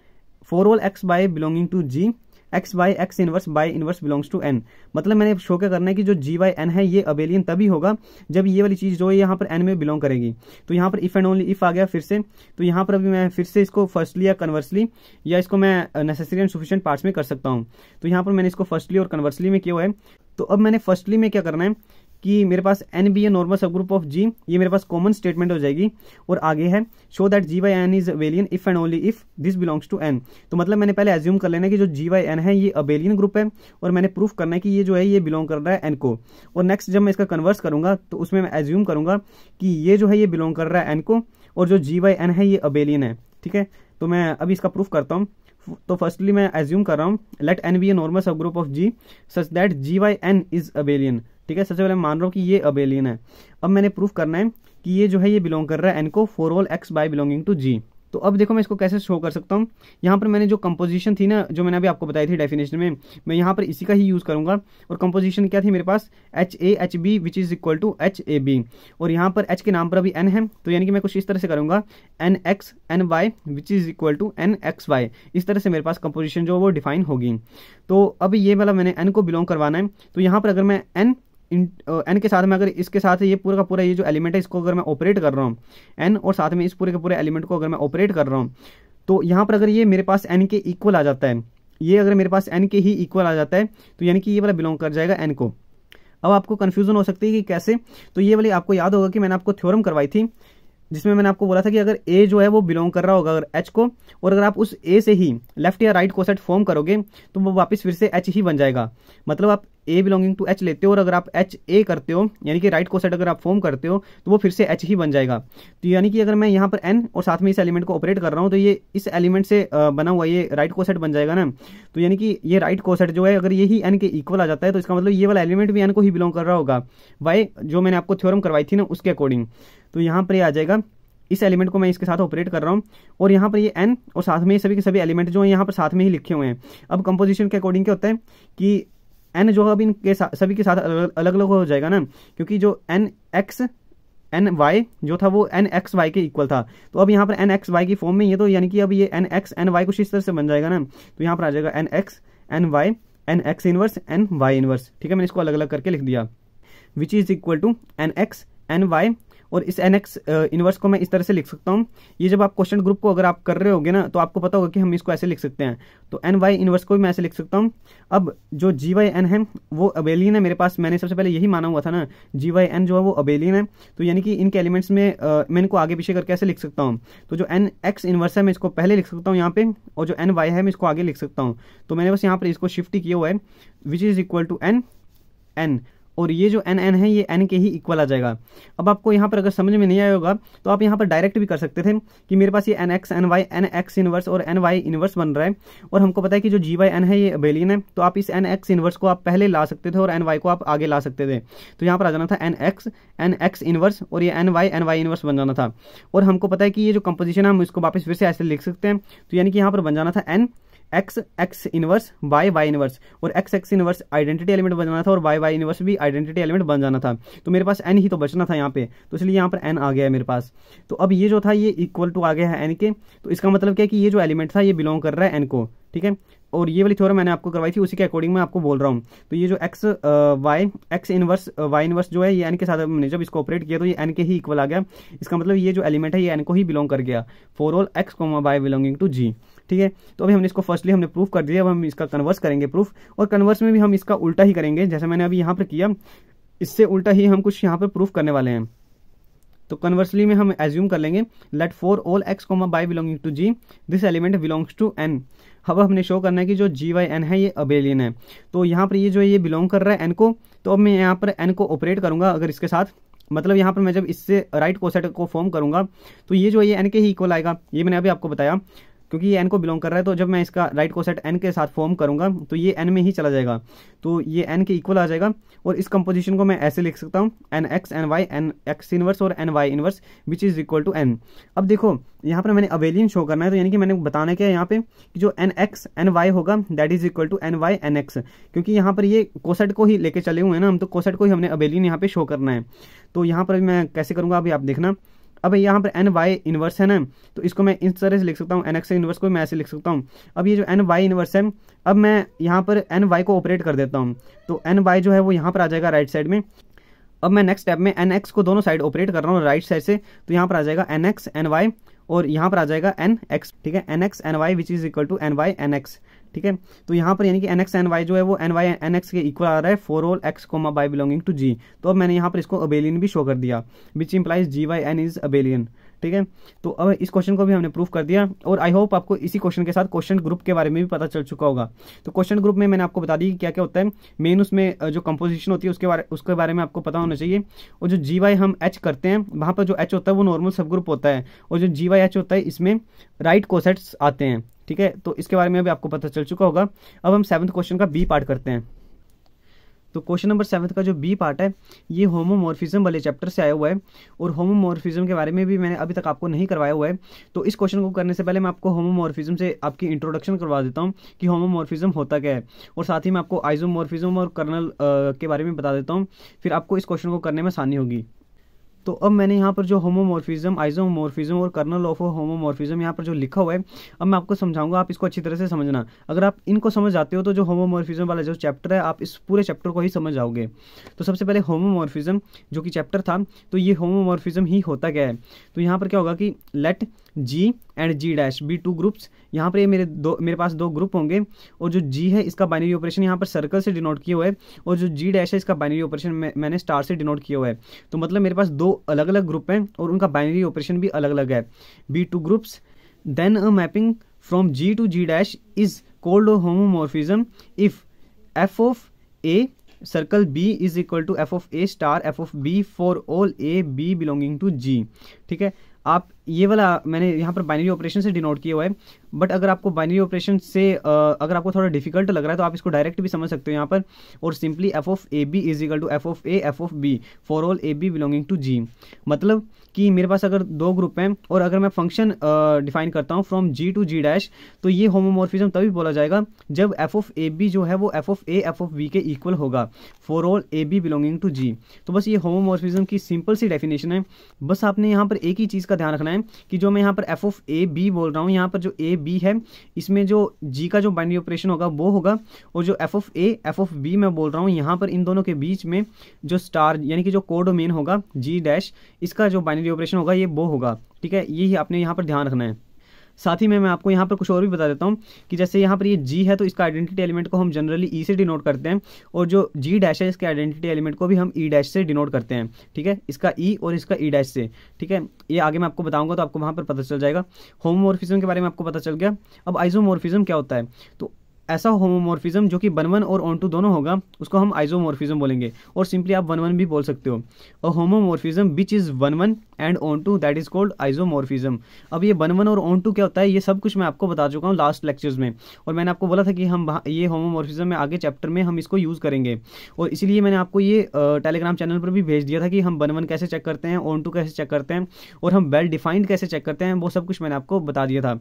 for all X Y belonging to G X Y X inverse Y inverse belongs to N मतलब मैंने शो क्या करना है कि जो जी बाई एन है ये अबेलियन तभी होगा जब ये वाली चीज जो है यहाँ पर एन में बिलोंग करेगी तो यहाँ पर इफ एंड ओनली इफ आ गया फिर से तो यहाँ पर अभी मैं फिर से इसको फर्स्टली या कन्वर्सली या इसको मैं नेसेसरी एंड सुफिशियंट पार्ट्स में कर सकता हूँ तो यहाँ पर मैंने इसको फर्स्टली और कन्वर्सली में क्यों है तो अब मैंने फर्स्टली में क्या करना है कि मेरे पास N be a normal subgroup of G ये मेरे पास कॉमन स्टेटमेंट हो जाएगी और आगे है show that G by N is abelian if and only if this belongs to N तो मतलब मैंने पहले एज्यूम कर लेना कि जो जी वाई एन है ये अबेलियन ग्रुप है और मैंने प्रूफ करना है कि ये जो है ये बिलोंग कर रहा है एन को और नेक्स्ट जब मैं इसका कन्वर्स करूंगा तो उसमें मैं एज्यूम करूंगा कि ये जो है ये बिलोंग कर रहा है एन को और जो जी वाई एन है ये अबेलियन है ठीक है तो मैं अभी इसका प्रूफ करता हूँ तो फर्स्टली मैं एज्यूम कर रहा हूँ let N be a normal subgroup of G such that G by N is abelian ठीक है सबसे पहले मान रहा हूँ कि ये अबेलियन है अब मैंने प्रूफ करना है कि ये जो है ये बिलोंग कर रहा है एन को for all X Y belonging to G तो अब देखो मैं इसको कैसे शो कर सकता हूँ यहाँ पर मैंने जो कंपोजिशन थी ना जो मैंने अभी आपको बताई थी डेफिनेशन में मैं यहाँ पर इसी का ही यूज़ करूँगा और कंपोजिशन क्या थी मेरे पास H A H B which is equal to H A B और यहाँ पर एच के नाम पर अभी एन है तो यानी कि मैं कुछ इस तरह से करूँगा N X N Y which is equal to N X Y इस तरह से मेरे पास कंपोजिशन जो वो डिफाइन होगी तो अब ये वाला मैंने एन को बिलोंग करवाना है तो यहाँ पर अगर मैं एन इन एन के साथ में अगर इसके साथ ये पूरा का पूरा ये जो एलिमेंट है इसको अगर मैं ऑपरेट कर रहा हूँ एन और साथ में इस पूरे के पूरे एलिमेंट को अगर मैं ऑपरेट कर रहा हूँ तो यहाँ पर अगर ये मेरे पास एन के इक्वल आ जाता है ये अगर मेरे पास एन के ही इक्वल आ जाता है तो यानी कि ये वाला बिलोंग कर जाएगा एन को अब आपको कन्फ्यूजन हो सकती है कि कैसे तो ये वाली आपको याद होगा कि मैंने आपको थ्योरम करवाई थी जिसमें मैंने आपको बोला था कि अगर ए जो है वो बिलोंग कर रहा होगा अगर एच को और अगर आप उस ए से ही लेफ्ट या राइट कोसेट फॉर्म करोगे तो वो वापस फिर से एच ही बन जाएगा मतलब आप ए बिलोंगिंग टू एच लेते हो और अगर आप एच ए करते हो यानी कि राइट कोसेट अगर आप फॉर्म करते हो तो वो फिर से एच ही बन जाएगा तो यानी कि अगर मैं यहाँ पर एन और साथ में इस एलिमेंट को ऑपरेट कर रहा हूँ तो ये इस एलिमेंट से बना हुआ ये राइट कोसेट बन जाएगा ना तो यानी कि ये राइट कोसेट जो है अगर ये ही एन के इक्वल आ जाता है तो इसका मतलब ये वाला एलिमेंट भी एन को ही बिलोंग कर रहा होगा वाई जो मैंने आपको थ्योरम करवाई थी ना उसके अकॉर्डिंग तो यहाँ पर ये आ जाएगा इस एलिमेंट को मैं इसके साथ ऑपरेट कर रहा हूँ और यहाँ पर ये एन और साथ में ये सभी के सभी एलिमेंट जो हैं यहाँ पर साथ में ही लिखे हुए हैं अब कंपोजिशन के अकॉर्डिंग क्या होता है कि एन जो अब इनके सभी के साथ अलग अलग हो जाएगा ना क्योंकि जो एन एक्स एन वाई जो था वो एन एक्स वाई के इक्वल था तो अब यहाँ पर एन एक्स वाई की फॉर्म में ये तो यानी कि अब ये एन एक्स एन वाई कुछ इस तरह से बन जाएगा ना तो यहाँ पर आ जाएगा N X N Y N X inverse N Y inverse ठीक है मैंने इसको अलग अलग करके लिख दिया which is equal to N X N Y और इस एनएक्स इनवर्स को मैं इस तरह से लिख सकता हूँ ये जब आप क्वेश्चन ग्रुप को अगर आप कर रहे होगे ना तो आपको पता होगा कि हम इसको ऐसे लिख सकते हैं तो एन वाई इनवर्स को भी मैं ऐसे लिख सकता हूँ अब जो जी वाई एन है वो अबेलियन है मेरे पास मैंने सबसे पहले यही माना हुआ था ना जी वाई एन जो है वो अबेलियन है तो यानी कि इनके एलिमेंट्स में आ, मैं इनको आगे पीछे करके ऐसे लिख सकता हूँ तो जो एन एक्स इनवर्स है मैं इसको पहले लिख सकता हूँ यहाँ पे और जो एन वाई है मैं इसको आगे लिख सकता हूँ तो मैंने बस यहाँ पर इसको शिफ्ट किया हुआ है which is equal to N N और ये जो एन एन है ये एन के ही इक्वल आ जाएगा अब आपको यहाँ पर अगर समझ में नहीं आया होगा तो आप यहाँ पर डायरेक्ट भी कर सकते थे कि मेरे पास ये N X N Y N X inverse और एन वाई इनवर्स बन रहा है और हमको पता है कि जो जी वाई एन है ये अबेलियन है तो आप इस एन एक्स इनवर्स को आप पहले ला सकते थे और एन वाई को आप आगे ला सकते थे तो यहाँ पर आ जाना था N X N X inverse और ये N Y N Y inverse बन जाना था और हमको पता है कि ये जो कंपोजिशन है हम इसको वापस फिर से ऐसे लिख सकते हैं तो यानी कि यहाँ पर बन जाना था N X X inverse Y Y inverse और X X inverse identity element बनाना था और वाई वाई इनवर्स भी आइडेंटिटी एलिमेंट बन जाना था तो मेरे पास एन ही तो बचना था यहाँ पे तो इसलिए यहाँ पर एन आ गया है मेरे पास तो अब ये जो था ये इक्वल टू आ गया है एन के तो इसका मतलब क्या है कि ये जो एलिमेंट था ये बिलोंग कर रहा है एन को ठीक है और ये वाली थ्योरम मैंने आपको करवाई थी उसी के अकॉर्डिंग मैं आपको बोल रहा हूँ तो ये जो X Y X inverse Y inverse जो है ये एन के साथ मैंने जब इसको ऑपरेट किया तो ये एन के ही इक्वल आ गया इसका मतलब ये जो एलिमेंट है ये एन को ही बिलोंग कर गया for all X comma Y belonging to G ठीक है तो अभी हमने इसको फर्स्टली हमने प्रूफ कर दिया अब हम इसका कन्वर्स करेंगे प्रूफ और कन्वर्स में भी हम इसका उल्टा ही करेंगे जैसे मैंने अभी यहाँ पर किया इससे उल्टा ही हम कुछ यहाँ पर प्रूफ करने वाले हैं तो कन्वर्सली में हम एज्यूम कर लेंगे let for all X comma Y belonging to G this element belongs to N अब हमने शो करना है कि जो जी वाई एन है ये अबेलियन है तो यहाँ पर ये जो है ये बिलोंग कर रहा है एन को तो अब मैं यहाँ पर एन को ऑपरेट करूंगा अगर इसके साथ मतलब यहाँ पर मैं जब इससे राइट कोसेट को फॉर्म करूंगा तो ये जो है ये एन के ही इक्वल आएगा ये मैंने अभी आपको बताया क्योंकि ये एन को बिलोंग कर रहा है तो जब मैं इसका राइट कोसेट एन के साथ फॉर्म करूंगा तो ये एन में ही चला जाएगा तो ये एन के इक्वल आ जाएगा और इस कंपोजिशन को मैं ऐसे लिख सकता हूँ N X N Y N X inverse और N Y inverse which is equal to N अब देखो यहाँ पर मैंने अवेलियन शो करना है तो यानी कि मैंने बताना क्या है यहाँ पे कि जो एन एक्स एन वाई होगा that is equal to N Y N X क्योंकि यहाँ पर ये कोसेट को ही लेके चले हुए हैं ना हम तो कोसेट को ही हमने अवेलियन यहाँ पे शो करना है तो यहाँ पर मैं कैसे करूँगा अभी आप देखना अब यहाँ पर एन वाई इनवर्स है ना तो इसको मैं इस तरह से लिख सकता हूँ एन एक्स इनवर्स को मैं ऐसे लिख सकता हूँ अब ये जो एन वाई इनवर्स है अब मैं यहाँ पर एन वाई को ऑपरेट कर देता हूँ तो एन वाई जो है वो यहाँ पर आ जाएगा राइट साइड में अब मैं नेक्स्ट स्टेप में एन एक्स को दोनों साइड ऑपरेट कर रहा हूँ राइट साइड से तो यहाँ पर आ जाएगा एन एक्स एन वाई और यहाँ पर आ जाएगा एन एक्स ठीक है N X N Y which is equal to N Y N X ठीक है तो यहाँ पर यानी कि एन एक्स एन वाई जो है वो एन वाई एन एक्स के इक्वल आ रहा है for all X comma Y belonging to G तो अब मैंने यहाँ पर इसको अबेलियन भी शो कर दिया which implies G by N is abelian ठीक है तो अब इस क्वेश्चन को भी हमने प्रूफ कर दिया और आई होप आपको इसी क्वेश्चन के साथ क्वेश्चन ग्रुप के बारे में भी पता चल चुका होगा तो क्वेश्चन ग्रुप में मैंने आपको बता दी कि क्या क्या होता है मेन उसमें जो कंपोजिशन होती है उसके बारे उसके बारे में आपको पता होना चाहिए और जो जी वाई हम एच करते हैं वहाँ पर जो एच होता है वो नॉर्मल सब ग्रुप होता है और जो जी वाई एच होता है इसमें राइट कोसेट्स आते हैं ठीक है तो इसके बारे में अभी आपको पता चल चुका होगा अब हम सेवन्थ क्वेश्चन का बी पार्ट करते हैं तो क्वेश्चन नंबर सेवन्थ का जो बी पार्ट है ये होमोमोर्फिज्म वाले चैप्टर से आया हुआ है और होमोमोर्फिज्म के बारे में भी मैंने अभी तक आपको नहीं करवाया हुआ है तो इस क्वेश्चन को करने से पहले मैं आपको होमोमोर्फिज्म से आपकी इंट्रोडक्शन करवा देता हूँ कि होमोमोर्फिज्म होता क्या है और साथ ही मैं आपको आइजोमोर्फिज्म और कर्नल के बारे में बता देता हूँ फिर आपको इस क्वेश्चन को करने में आसानी होगी तो अब मैंने यहाँ पर जो होमोमॉर्फिज्म आइजोमोर्फिज्म और कर्नल ऑफ होमोमोर्फिज्म यहाँ पर जो लिखा हुआ है अब मैं आपको समझाऊंगा आप इसको अच्छी तरह से समझना अगर आप इनको समझ जाते हो तो जो होमोमोर्फिज्म वाला जो चैप्टर है आप इस पूरे चैप्टर को ही समझ आओगे तो सबसे पहले होमोमोर्फिज्म जो कि चैप्टर था तो ये होमोमोर्फिज्म ही होता क्या है तो यहाँ पर क्या होगा कि let G and G dash be two groups यहाँ पर ये मेरे दो मेरे पास दो ग्रुप होंगे और जो जी है इसका बाइनरी ऑपरेशन यहाँ पर सर्कल से डिनोट किया हुआ है और जो जी डैश है इसका बाइनरी ऑपरेशन मैं, मैंने स्टार से डिनोट किया हुआ है तो मतलब मेरे पास दो अलग अलग ग्रुप हैं और उनका बाइनरी ऑपरेशन भी अलग अलग है be two groups then a mapping from G to G dash is called homomorphism if F of A circle B is equal to F of A star F of B for all A B belonging to G ठीक है आप ये वाला मैंने यहाँ पर बाइनरी ऑपरेशन से डिनोट किया हुआ है बट अगर आपको बाइनरी ऑपरेशन से अगर आपको थोड़ा डिफिकल्ट लग रहा है तो आप इसको डायरेक्ट भी समझ सकते हो यहाँ पर और simply F of A B is equal to F of A F of B for all A B belonging to G मतलब कि मेरे पास अगर दो ग्रुप हैं और अगर मैं फंक्शन डिफाइन करता हूँ from G to G dash तो ये होमोमोर्फिज्म तभी बोला जाएगा जब एफ ऑफ ए बी जो है वो F of A F of B के इक्वल होगा for all A B belonging to G तो बस ये होमोमोर्फिज्म की सिंपल सी डेफिनेशन है बस आपने यहाँ पर एक ही चीज़ का ध्यान रखना है है कि जो मैं यहाँ पर एफ ऑफ ए बी बोल रहा हूँ यहाँ पर जो ए बी है इसमें जो जी का जो बाइनरी ऑपरेशन होगा वो होगा और जो F of A F of B मैं बोल रहा हूँ यहाँ पर इन दोनों के बीच में जो स्टार यानी कि जो कोडोमेन होगा जी डैश इसका जो बाइनरी ऑपरेशन होगा ये वो होगा ठीक है यही आपने यहाँ पर ध्यान रखना है साथ ही में मैं आपको यहाँ पर कुछ और भी बता देता हूँ कि जैसे यहाँ पर ये जी है तो इसका आइडेंटिटी एलिमेंट को हम जनरली ई e से डिनोट करते हैं और जो जी डैश है इसके आइडेंटिटी एलिमेंट को भी हम ई e डैश से डिनोट करते हैं ठीक है इसका ई e और इसका ई डैश से ठीक है ये आगे मैं आपको बताऊँगा तो आपको वहाँ पर पता चल जाएगा होमोमोरफिज्म के बारे में आपको पता चल गया अब आइजोमोरफिज्म क्या होता है तो ऐसा होमोमॉर्फिज्म जो कि बनवन और टू दोनों होगा उसको हम आइजोमॉर्फिज्म बोलेंगे और सिंपली आप वन वन भी बोल सकते हो और homomorphism which is one one and to that is called isomorphism अब ये वन और टू क्या होता है ये सब कुछ मैं आपको बता चुका हूँ लास्ट लेक्चर्स में और मैंने आपको बोला था कि हम ये होमोमॉर्फिज्म में आगे चैप्टर में हम इसको यूज़ करेंगे और इसीलिए मैंने आपको ये टेलीग्राम चैनल पर भी भेज दिया था कि हम वन कैसे चेक करते हैं टू कैसे चेक करते हैं और हम वेल डिफाइंड कैसे चेक करते हैं वो सब कुछ मैंने आपको बता दिया था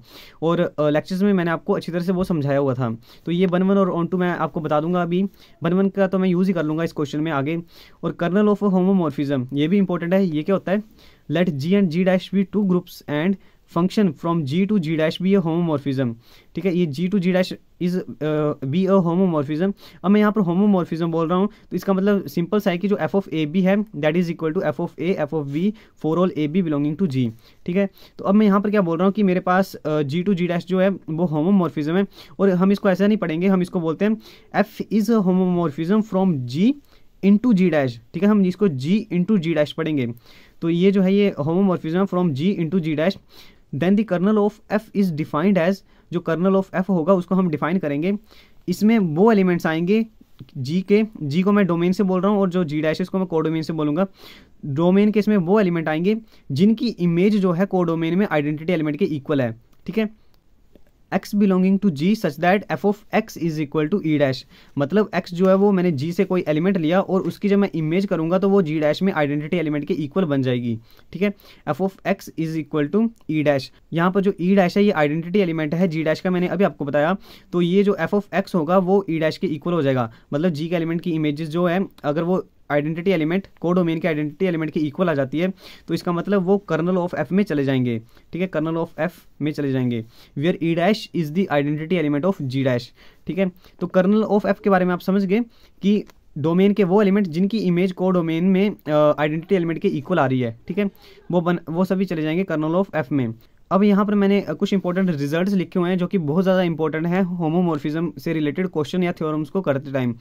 और लेक्चर्स में मैंने आपको अच्छी तरह से वो समझाया हुआ था तो ये वन वन और ऑन टू मैं आपको बता दूंगा अभी वन वन का तो मैं यूज़ ही कर लूँगा इस क्वेश्चन में आगे और कर्नल ऑफ होमोमॉर्फिज्म ये भी इंपॉर्टेंट है ये क्या होता है let G and G dash be two groups and function from G to G dash be a homomorphism ठीक है ये G to G dash is be a homomorphism अब मैं यहाँ पर होमोमोर्फिज्म बोल रहा हूँ तो इसका मतलब सिंपल सा है कि जो एफ ऑफ ए बी है that is equal to F of A F of B for all A B belonging to G ठीक है तो अब मैं यहाँ पर क्या बोल रहा हूँ कि मेरे पास जी टू जी डैश जो है वो होमोमॉर्फिज्म है और हम इसको ऐसा नहीं पढ़ेंगे हम इसको बोलते हैं F is a homomorphism from G into G dash ठीक है हम इसको जी इंटू जी डैश पढ़ेंगे तो ये जो है ये homomorphism from G into G dash then the kernel of F is defined as जो कर्नल ऑफ एफ होगा उसको हम डिफाइन करेंगे इसमें वो एलिमेंट्स आएंगे जी के जी को मैं डोमेन से बोल रहा हूँ और जो जी डैशेस को मैं कोडोमेन से बोलूंगा डोमेन के इसमें वो एलिमेंट आएंगे जिनकी इमेज जो है कोडोमेन में आइडेंटिटी एलिमेंट के इक्वल है ठीक है X belonging to G such that F of X is equal to E dash मतलब एक्स जो है वो मैंने जी से कोई एलिमेंट लिया और उसकी जब मैं इमेज करूंगा तो वो जी डैश में आइडेंटिटी एलिमेंट के इक्वल बन जाएगी ठीक है F of X is equal to E dash यहाँ पर जो ई e डैश है ये आइडेंटिटी एलिमेंट है जी डैश का मैंने अभी आपको बताया तो ये जो एफ ऑफ एक्स होगा वो ई e डैश के इक्वल हो जाएगा मतलब जी के एलिमेंट की इमेजेस जो है अगर वो आइडेंटिटी एलिमेंट डोमेन के आइडेंटिटी एलिमेंट के इक्वल आ जाती है तो इसका मतलब वो कर्नल ऑफ एफ में चले जाएंगे ठीक है कर्नल ऑफ एफ में चले जाएंगे where E dash is the identity element of G dash ठीक है तो कर्नल ऑफ एफ के बारे में आप समझ गए कि डोमेन के वो एलिमेंट जिनकी इमेज को डोमेन में आइडेंटिटी एलिमेंट के इक्वल आ रही है ठीक है वो बन वो सभी चले जाएंगे कर्नल ऑफ एफ में अब यहाँ पर मैंने कुछ इंपॉर्टेंट रिजल्ट्स लिखे हुए हैं जो कि बहुत ज़्यादा इंपॉर्टेंट है होमोमोर्फिज्म से रिलेटेड क्वेश्चन या थ्योरम्स को करते time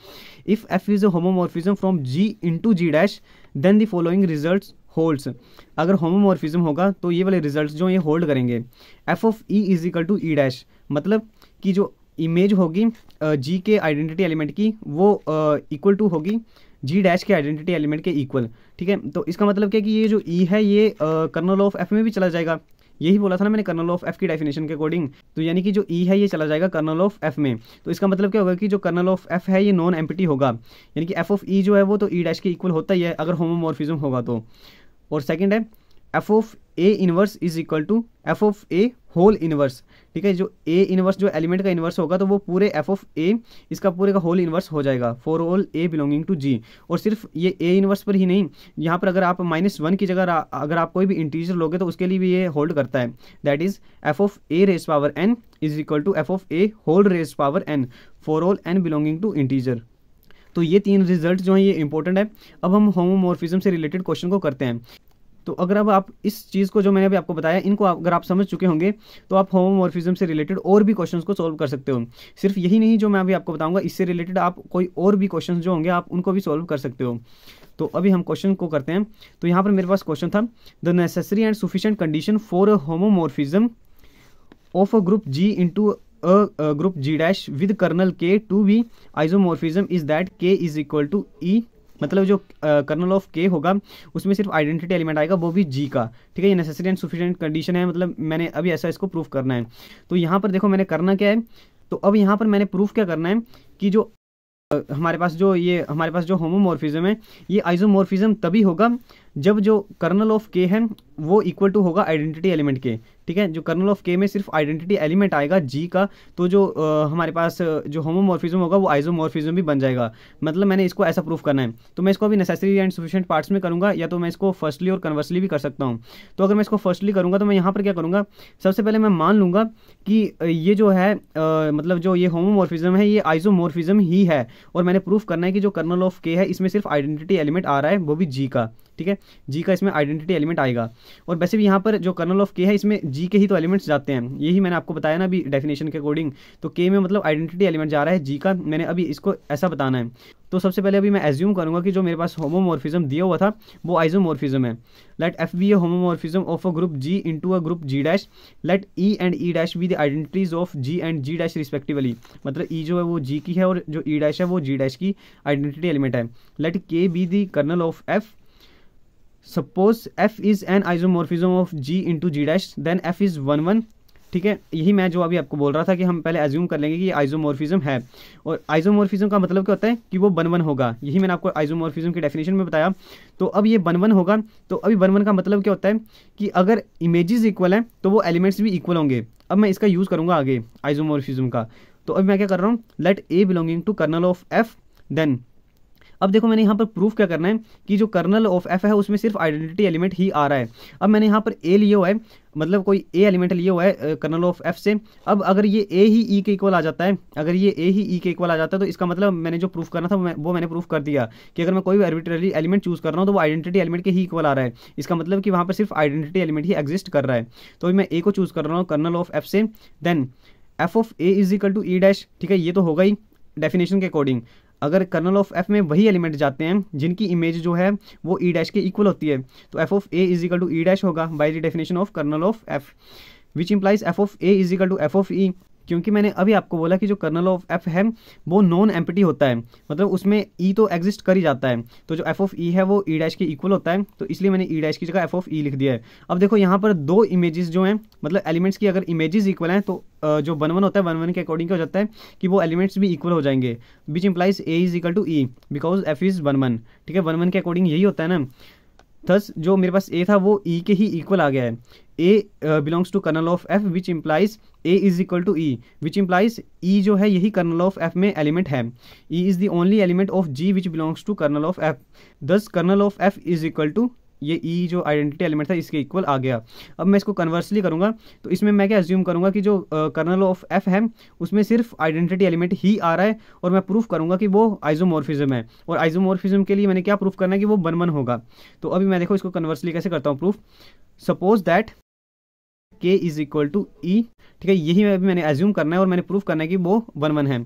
if f is a from G into G dash then the following result holds अगर होमोमोर्फिज्म होगा तो ये वाले रिजल्ट जो ये होल्ड करेंगे f of e is equal to E dash मतलब कि जो इमेज होगी जी के आइडेंटिटी एलिमेंट की वो इक्वल टू होगी जी डैश के आइडेंटिटी एलिमेंट के इक्वल ठीक है तो इसका मतलब क्या कि ये जो ई e है ये कर्नल ऑफ एफ में भी चला जाएगा यही बोला था ना मैंने कर्नल ऑफ एफ की डेफिनेशन के अकॉर्डिंग तो यानी कि जो ई e है ये चला जाएगा कर्नल ऑफ एफ में तो इसका मतलब क्या होगा कि जो कर्नल ऑफ एफ है ये नॉन एम्पिटी होगा यानी कि एफ ऑफ ई जो है वो तो ई e डैश के इक्वल होता ही है अगर होमोमॉर्फिज्म होगा तो और सेकेंड है F of a inverse is equal to F of a whole inverse ठीक है जो ए इनवर्स जो एलिमेंट का इनवर्स होगा तो वो पूरे एफ ऑफ ए इसका पूरे का होल इनवर्स हो जाएगा for all a belonging to G और सिर्फ ये ए इनवर्स पर ही नहीं यहाँ पर अगर आप माइनस वन की जगह अगर आप कोई भी इंटीजर लोगे तो उसके लिए भी ये होल्ड करता है that is f of a raise power n is equal to F of a whole raise power n for all n belonging to integer तो ये तीन रिजल्ट जो हैं ये इंपॉर्टेंट है अब हम होमोमोर्फिज्म से रिलेटेड क्वेश्चन को करते हैं तो अगर अब आप इस चीज़ को जो मैंने अभी आपको बताया इनको आप, अगर आप समझ चुके होंगे तो आप होमोमोर्फिज्म से रिलेटेड और भी क्वेश्चंस को सॉल्व कर सकते हो सिर्फ यही नहीं जो मैं अभी आपको बताऊंगा इससे रिलेटेड आप कोई और भी क्वेश्चंस जो होंगे आप उनको भी सॉल्व कर सकते हो तो अभी हम क्वेश्चन को करते हैं तो यहाँ पर मेरे पास क्वेश्चन था the necessary and sufficient condition for a homomorphism of a group G into a group G dash with kernel K to be isomorphism is that K is equal to e मतलब जो कर्नल ऑफ के होगा उसमें सिर्फ आइडेंटिटी एलिमेंट आएगा वो भी जी का ठीक है ये नेसेसरी एंड सुफिशेंट कंडीशन है मतलब मैंने अभी ऐसा इसको प्रूफ करना है तो यहाँ पर देखो मैंने करना क्या है तो अब यहाँ पर मैंने प्रूफ क्या करना है कि जो हमारे पास जो ये हमारे पास जो होमोमोर्फिज्म है ये आइजोमोर्फिज्म तभी होगा जब जो कर्नल ऑफ के है वो इक्वल टू होगा आइडेंटिटी एलिमेंट के ठीक है जो कर्नल ऑफ के में सिर्फ आइडेंटिटी एलिमेंट आएगा जी का तो जो आ, हमारे पास जो होमोमॉर्फिज्म होगा वो आइजोमोर्फिज्म भी बन जाएगा मतलब मैंने इसको ऐसा प्रूफ करना है तो मैं इसको अभी नेसेसरी एंड सफिशियंट पार्ट्स में करूँगा या तो मैं इसको फर्स्टली और कन्वर्सली भी कर सकता हूँ तो अगर मैं इसको फर्स्टली करूँगा तो मैं यहाँ पर क्या करूँगा सबसे पहले मैं मान लूँगा कि ये जो है आ, मतलब जो ये होमोमोर्फिज्म है ये आइजोमोर्फिज्म ही है और मैंने प्रूफ करना है कि जो कर्नल ऑफ के है इसमें सिर्फ आइडेंटिटी एलिमेंट आ रहा है वो भी जी का ठीक है जी का इसमें आइडेंटिटी एलिमेंट आएगा और वैसे भी यहाँ पर जो कर्नल ऑफ के है इसमें जी के ही तो एलिमेंट्स जाते हैं यही मैंने आपको बताया ना अभी डेफिनेशन के अकॉर्डिंग तो के में मतलब आइडेंटिटी एलिमेंट जा रहा है जी का मैंने अभी इसको ऐसा बताना है तो सबसे पहले अभी मैं एज्यूम करूंगा कि जो मेरे पास होमोमोर्फिज्म दिया हुआ था वो आइजोमोर्फिज्म है let f be a homomorphism of a group G into a group G dash let e and e dash be the identities of G and G dash respectively मतलब ई e जो है वो जी की है और जो ई e डैश है वो जी डैश की आइडेंटिटी एलिमेंट है let K be the kernel of f suppose f is an isomorphism of G into G dash then f is one one ठीक है यही मैं जो अभी आपको बोल रहा था कि हम पहले एज्यूम कर लेंगे कि ये है और आइजोमॉर्फिज्म का मतलब क्या होता है कि वो बन वन होगा यही मैंने आपको आइजोमॉर्फिज्म के डेफिनेशन में बताया तो अब ये बन वन होगा तो अभी बन वन का मतलब क्या होता है कि अगर इमेजेस इक्वल हैं तो वो एलिमेंट्स भी इक्वल होंगे अब मैं इसका यूज़ करूँगा आगे आइजोमॉर्फिज्म का तो अब मैं क्या कर रहा हूँ let a belonging to kernel of f then अब देखो मैंने यहाँ पर प्रूफ क्या करना है कि जो कर्नल ऑफ एफ है उसमें सिर्फ आइडेंटिटी एलिमेंट ही आ रहा है अब मैंने यहाँ पर ए लिया हुआ है मतलब कोई ए एलिमेंट लिया हुआ है कर्नल ऑफ एफ से अब अगर ये ए ही ई e के इक्वल आ जाता है अगर ये ए ही ई e के इक्वल आ जाता है तो इसका मतलब मैंने जो प्रूफ करना था वो, मैंने प्रूफ कर दिया कि अगर मैं कोई भी आर्बिट्ररी एलिमेंट चूज कर रहा हूँ तो वो आइडेंटिटी एलिमेंट के ही इक्वल आ रहा है इसका मतलब कि वहाँ पर सिर्फ आइडेंटिटी एलिमेंट ही एग्जिस्ट कर रहा है तो मैं ए को चूज कर रहा हूँ कर्नल ऑफ एफ से then f of a is equal to E dash ठीक है ये तो होगा ही डेफिनेशन के अकॉर्डिंग अगर कर्नल ऑफ एफ में वही एलिमेंट जाते हैं जिनकी इमेज जो है वो ई e डैश के इक्वल होती है तो f of a is equal to E dash होगा by the definition of kernel of f which implies f of a is equal to F of e क्योंकि मैंने अभी आपको बोला कि जो कर्नल ऑफ एफ है वो नॉन एम्पिटी होता है मतलब उसमें ई e तो एग्जिस्ट कर ही जाता है तो जो एफ ऑफ ई है वो ई e डैश के इक्वल होता है तो इसलिए मैंने ई e डैश की जगह एफ ऑफ ई लिख दिया है अब देखो यहाँ पर दो इमेजेस जो हैं मतलब एलिमेंट्स की अगर इमेजेस इक्वल हैं तो जो वन वन होता है वन वन के अकॉर्डिंग क्या हो जाता है कि वो एलिमेंट्स भी इक्वल हो जाएंगे which implies a is equal to e because f is one one ठीक है वन वन के अकॉर्डिंग यही होता है ना थस जो मेरे पास ए था वो ई e के ही इक्वल आ गया है a belongs to kernel of f which implies a is equal to e which implies e जो है यही कर्नल ऑफ एफ में एलिमेंट है e is the only element of G which belongs to kernel of f thus kernel of f is equal to ये ई e जो आइडेंटिटी एलिमेंट था इसके इक्वल आ गया अब मैं इसको कन्वर्सली करूँगा तो इसमें मैं क्या एज्यूम करूँगा कि जो कर्नल ऑफ एफ है उसमें सिर्फ आइडेंटिटी एलिमेंट ही आ रहा है और मैं प्रूफ करूँगा कि वो आइजोमोरफिज्म है और आइजोमॉर्फिज्म के लिए मैंने क्या प्रूफ करना है कि वो बनमन होगा तो अभी मैं देखो इसको कन्वर्सली कैसे करता हूँ proof suppose that K is equal to e ठीक है यही मैं मैंने एज्यूम करना है और मैंने प्रूफ करना है कि वो वन वन है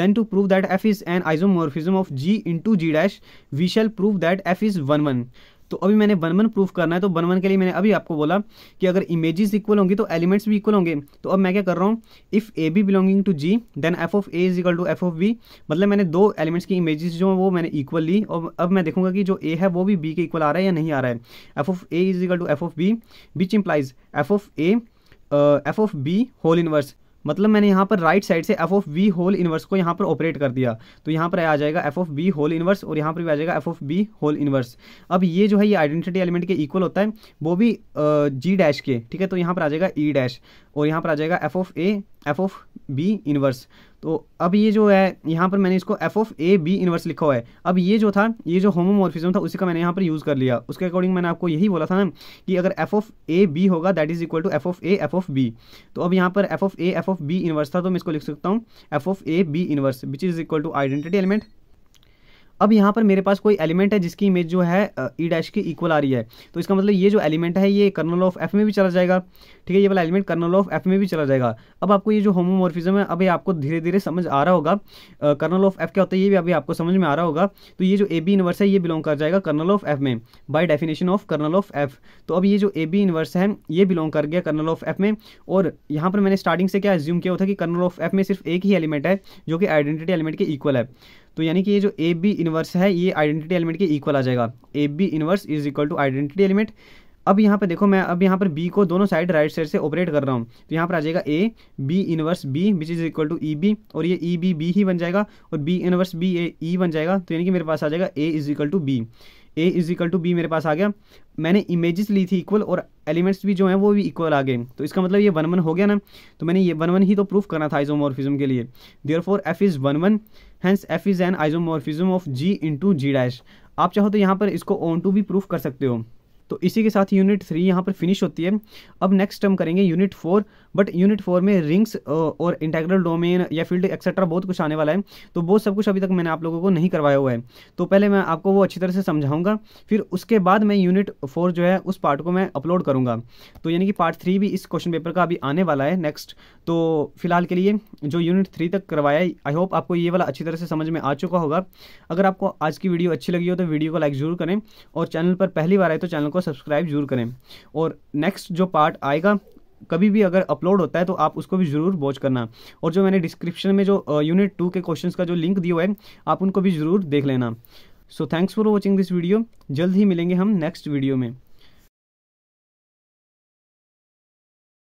then to prove that f is an isomorphism of G into G dash we shall prove that f is one one तो अभी मैंने वन वन प्रूफ करना है तो वन वन के लिए मैंने अभी आपको बोला कि अगर इमेजेस इक्वल होंगी तो एलिमेंट्स भी इक्वल होंगे तो अब मैं क्या कर रहा हूँ if a B belonging to G then f of a is equal to F of b मतलब मैंने दो एलिमेंट्स की इमेजेस जो हैं वो मैंने इक्वल ली और अब मैं देखूंगा कि जो ए है वो भी बी के इक्वल आ रहा है या नहीं आ रहा है F of a is equal to F of b which implies f of A F of b whole inverse मतलब मैंने यहाँ पर राइट साइड से f of b whole inverse को यहाँ पर ऑपरेट कर दिया तो यहाँ पर आ जाएगा f of b whole inverse और यहाँ पर भी आ जाएगा f of b whole inverse अब ये जो है ये आइडेंटिटी एलिमेंट के इक्वल होता है वो भी जी डैश के ठीक है तो यहाँ पर आ जाएगा ई e डैश और यहाँ पर आ जाएगा f of A F of b inverse तो अब ये जो है यहाँ पर मैंने इसको f of A b inverse लिखा हुआ है अब ये जो था ये जो होमोमोर्फिज्म था उसी का मैंने यहाँ पर यूज़ कर लिया उसके अकॉर्डिंग मैंने आपको यही बोला था ना कि अगर एफ ऑफ ए बी होगा that is equal to F of A F of b तो अब यहाँ पर f of A F of b inverse था तो मैं इसको लिख सकता हूँ f of A b inverse which is equal to identity element अब यहाँ पर मेरे पास कोई एलिमेंट है जिसकी इमेज जो है ई डैश e की इक्वल आ रही है तो इसका मतलब ये जो एलिमेंट है ये कर्नल ऑफ एफ में भी चला जाएगा ठीक है ये वाला एलिमेंट कर्नल ऑफ एफ में भी चला जाएगा अब आपको ये जो होमोमोर्फिज्म है अभी आपको धीरे धीरे समझ आ रहा होगा कर्नल ऑफ एफ क्या होता है ये भी अभी आपको समझ में आ रहा होगा तो ये जो ए बी इनवर्स है ये बिलोंग कर जाएगा कर्नल ऑफ एफ में by definition of kernel of f तो अब ये जो ए बी इनवर्स है ये बिलोंग कर गया कर्नल ऑफ एफ में और यहाँ पर मैंने स्टार्टिंग से क्या एज्यूम किया होता कि कर्नल ऑफ एफ में सिर्फ एक ही एलिमेंट है जो कि आइडेंटिटी एलिमेंट के इक्वल है तो यानी कि ये जो ए बी इनवर्स है ये आइडेंटिटी एलिमेंट के इक्वल आ जाएगा a b inverse is equal to identity element अब यहाँ पे देखो मैं अब यहाँ पर बी को दोनों साइड राइट साइड से ऑपरेट कर रहा हूँ तो यहाँ पर आ जाएगा a b inverse b which is equal to e b और ये ई बी बी ही बन जाएगा और b inverse b a e बन जाएगा तो यानी कि मेरे पास आ जाएगा a is equal to b a is equal to b मेरे पास आ गया मैंने इमेजेस ली थी इक्वल और एलिमेंट्स भी जो हैं वो भी इक्वल आ गए तो इसका मतलब ये वन वन हो गया ना तो मैंने ये वन वन ही तो प्रूफ करना था आइजोमॉर्फिज्म के लिए therefore f is one one hence f is an isomorphism of G into G dash आप चाहो तो यहाँ पर इसको ओन टू भी प्रूफ कर सकते हो तो इसी के साथ यूनिट थ्री यहाँ पर फिनिश होती है अब नेक्स्ट हम करेंगे unit four but unit four में रिंग्स और इंटेग्रल डोमेन या फील्ड एक्सेट्रा बहुत कुछ आने वाला है तो वो सब कुछ अभी तक मैंने आप लोगों को नहीं करवाया हुआ है तो पहले मैं आपको वो अच्छी तरह से समझाऊंगा फिर उसके बाद मैं यूनिट फोर जो है उस पार्ट को मैं अपलोड करूँगा तो यानी कि पार्ट थ्री भी इस क्वेश्चन पेपर का अभी आने वाला है नेक्स्ट तो फिलहाल के लिए जो यूनिट थ्री तक करवाया है आई होप आपको ये वाला अच्छी तरह से समझ में आ चुका होगा अगर आपको आज की वीडियो अच्छी लगी हो तो वीडियो को लाइक जरूर करें और चैनल पर पहली बार आए तो चैनल को को सब्सक्राइब जरूर करें और नेक्स्ट जो पार्ट आएगा कभी भी अगर अपलोड होता है तो आप उसको भी ज़रूर वॉच करना और जो मैंने डिस्क्रिप्शन में जो यूनिट टू के क्वेश्चंस का जो लिंक दिया हुआ है आप उनको भी ज़रूर देख लेना so thanks for watching this video जल्द ही मिलेंगे हम नेक्स्ट वीडियो में